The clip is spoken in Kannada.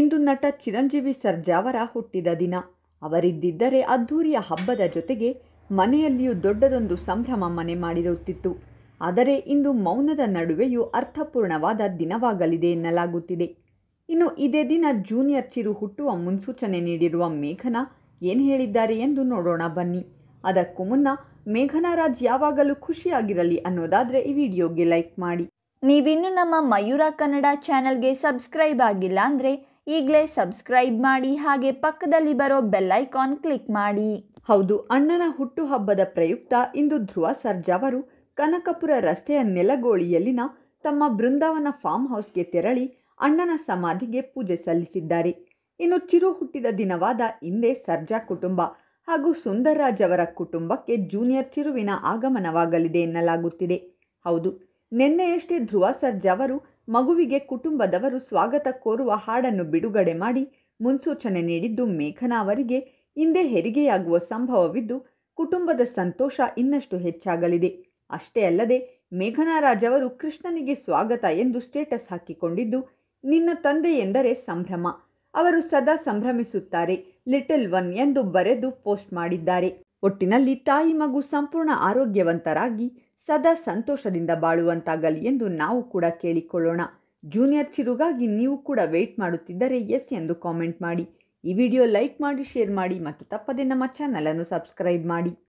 ಇಂದು ನಟ ಚಿರಂಜೀವಿ ಸರ್ಜಾವರ ಹುಟ್ಟಿದ ದಿನ ಅವರಿದ್ದಿದ್ದರೆ ಅದ್ಧೂರಿಯ ಹಬ್ಬದ ಜೊತೆಗೆ ಮನೆಯಲ್ಲಿಯೂ ದೊಡ್ಡದೊಂದು ಸಂಭ್ರಮ ಮನೆ ಮಾಡಿರುತ್ತಿತ್ತು ಆದರೆ ಇಂದು ಮೌನದ ನಡುವೆಯೂ ಅರ್ಥಪೂರ್ಣವಾದ ದಿನವಾಗಲಿದೆ ಎನ್ನಲಾಗುತ್ತಿದೆ ಇನ್ನು ಇದೇ ದಿನ ಜೂನಿಯರ್ ಚಿರು ಹುಟ್ಟುವ ಮುನ್ಸೂಚನೆ ನೀಡಿರುವ ಮೇಘನಾ ಏನು ಹೇಳಿದ್ದಾರೆ ಎಂದು ನೋಡೋಣ ಬನ್ನಿ ಅದಕ್ಕೂ ಮುನ್ನ ಮೇಘನಾ ರಾಜ್ ಯಾವಾಗಲೂ ಖುಷಿಯಾಗಿರಲಿ ಅನ್ನೋದಾದರೆ ಈ ವಿಡಿಯೋಗೆ ಲೈಕ್ ಮಾಡಿ ನೀವಿನ್ನು ನಮ್ಮ ಮಯೂರ ಕನ್ನಡ ಚಾನೆಲ್ಗೆ ಸಬ್ಸ್ಕ್ರೈಬ್ ಆಗಿಲ್ಲ ಅಂದರೆ ಈಗಲೇ ಸಬ್ಸ್ಕ್ರೈಬ್ ಮಾಡಿ ಹಾಗೆ ಪಕ್ಕದಲ್ಲಿ ಬರೋ ಬೆಲ್ಲೈಕಾನ್ ಕ್ಲಿಕ್ ಮಾಡಿ ಹೌದು ಅಣ್ಣನ ಹುಟ್ಟುಹಬ್ಬದ ಪ್ರಯುಕ್ತ ಇಂದು ಧ್ರುವ ಸರ್ಜಾ ಅವರು ಕನಕಪುರ ರಸ್ತೆಯ ನೆಲಗೋಳಿಯಲ್ಲಿನ ತಮ್ಮ ಬೃಂದಾವನ ಫಾರ್ಮ್ ಹೌಸ್ಗೆ ತೆರಳಿ ಅಣ್ಣನ ಸಮಾಧಿಗೆ ಪೂಜೆ ಸಲ್ಲಿಸಿದ್ದಾರೆ ಇನ್ನು ಚಿರು ಹುಟ್ಟಿದ ದಿನವಾದ ಹಿಂದೆ ಸರ್ಜಾ ಕುಟುಂಬ ಹಾಗೂ ಸುಂದರ್ರಾಜ್ ಅವರ ಕುಟುಂಬಕ್ಕೆ ಜೂನಿಯರ್ ಚಿರುವಿನ ಆಗಮನವಾಗಲಿದೆ ಎನ್ನಲಾಗುತ್ತಿದೆ ಹೌದು ನಿನ್ನೆಯಷ್ಟೇ ಧ್ರುವ ಸರ್ಜಾ ಅವರು ಮಗುವಿಗೆ ಕುಟುಂಬದವರು ಸ್ವಾಗತ ಕೋರುವ ಹಾಡನ್ನು ಬಿಡುಗಡೆ ಮಾಡಿ ಮುನ್ಸೂಚನೆ ನೀಡಿದ್ದು ಮೇಘನಾ ಅವರಿಗೆ ಹಿಂದೆ ಹೆರಿಗೆಯಾಗುವ ಸಂಭವವಿದ್ದು ಕುಟುಂಬದ ಸಂತೋಷ ಇನ್ನಷ್ಟು ಹೆಚ್ಚಾಗಲಿದೆ ಅಷ್ಟೇ ಅಲ್ಲದೆ ಮೇಘನಾ ರಾಜ್ ಅವರು ಕೃಷ್ಣನಿಗೆ ಸ್ವಾಗತ ಎಂದು ಸ್ಟೇಟಸ್ ಹಾಕಿಕೊಂಡಿದ್ದು ನಿನ್ನ ತಂದೆ ಎಂದರೆ ಸಂಭ್ರಮ ಅವರು ಸದಾ ಸಂಭ್ರಮಿಸುತ್ತಾರೆ ಲಿಟಲ್ ಒನ್ ಎಂದು ಬರೆದು ಪೋಸ್ಟ್ ಮಾಡಿದ್ದಾರೆ ಒಟ್ಟಿನಲ್ಲಿ ತಾಯಿ ಮಗು ಸಂಪೂರ್ಣ ಆರೋಗ್ಯವಂತರಾಗಿ ಸದಾ ಸಂತೋಷದಿಂದ ಬಾಳುವಂತಾಗಲಿ ಎಂದು ನಾವು ಕೂಡ ಕೇಳಿಕೊಳ್ಳೋಣ ಜೂನಿಯರ್ ಚಿರುಗಾಗಿ ನೀವು ಕೂಡ ವೆಯ್ಟ್ ಮಾಡುತ್ತಿದ್ದರೆ ಎಸ್ ಎಂದು ಕಾಮೆಂಟ್ ಮಾಡಿ ಈ ವಿಡಿಯೋ ಲೈಕ್ ಮಾಡಿ ಶೇರ್ ಮಾಡಿ ಮತ್ತು ತಪ್ಪದೆ ನಮ್ಮ ಚಾನಲನ್ನು ಸಬ್ಸ್ಕ್ರೈಬ್ ಮಾಡಿ